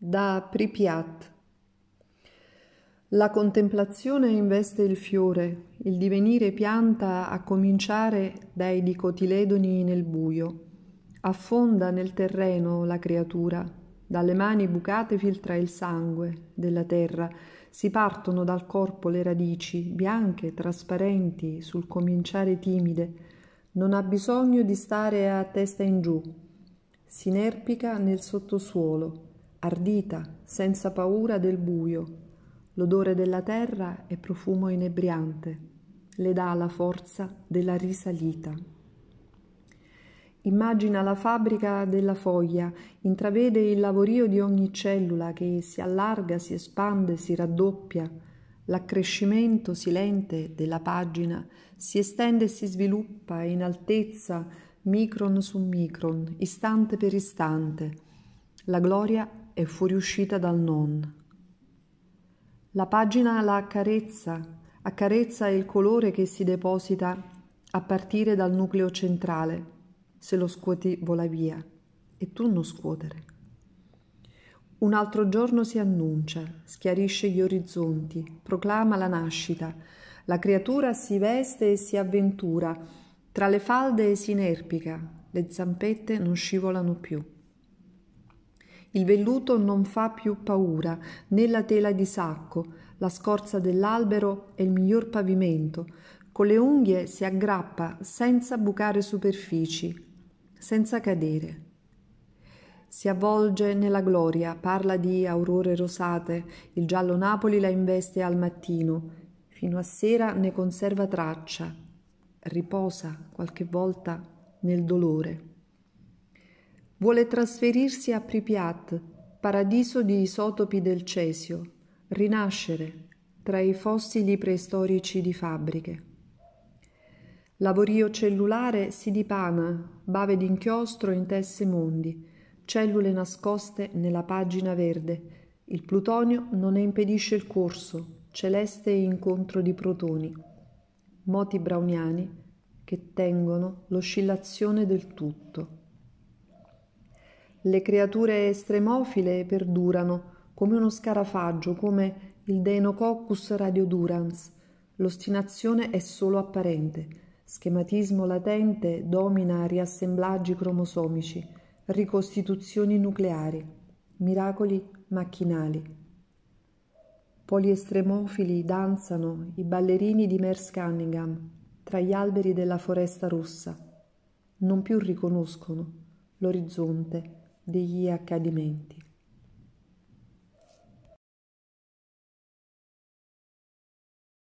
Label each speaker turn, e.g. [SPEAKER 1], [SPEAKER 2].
[SPEAKER 1] da Pripyat. La contemplazione investe il fiore, il divenire pianta a cominciare dai dicotiledoni nel buio. Affonda nel terreno la creatura, dalle mani bucate filtra il sangue della terra, si partono dal corpo le radici, bianche, trasparenti, sul cominciare timide. Non ha bisogno di stare a testa in giù, si inerpica nel sottosuolo ardita, senza paura del buio, l'odore della terra è profumo inebriante, le dà la forza della risalita. Immagina la fabbrica della foglia, intravede il lavorio di ogni cellula che si allarga, si espande, si raddoppia, l'accrescimento silente della pagina si estende e si sviluppa in altezza, micron su micron, istante per istante. La gloria è fuoriuscita dal non. La pagina la accarezza, accarezza il colore che si deposita a partire dal nucleo centrale, se lo scuoti vola via, e tu non scuotere. Un altro giorno si annuncia, schiarisce gli orizzonti, proclama la nascita, la creatura si veste e si avventura, tra le falde si inerpica, le zampette non scivolano più. Il velluto non fa più paura, né la tela di sacco, la scorza dell'albero è il miglior pavimento. Con le unghie si aggrappa senza bucare superfici, senza cadere. Si avvolge nella gloria, parla di aurore rosate, il giallo Napoli la investe al mattino, fino a sera ne conserva traccia, riposa qualche volta nel dolore. Vuole trasferirsi a Pripyat, paradiso di isotopi del cesio, rinascere tra i fossili preistorici di fabbriche. Lavorio cellulare si dipana, bave d'inchiostro in tesse mondi, cellule nascoste nella pagina verde. Il plutonio non ne impedisce il corso, celeste incontro di protoni. Moti browniani che tengono l'oscillazione del tutto le creature estremofile perdurano, come uno scarafaggio, come il Deinococcus radiodurans. L'ostinazione è solo apparente. Schematismo latente domina riassemblaggi cromosomici, ricostituzioni nucleari, miracoli macchinali. Poliestremofili danzano i ballerini di Merce Cunningham tra gli alberi della foresta rossa. Non più riconoscono l'orizzonte degli accadimenti.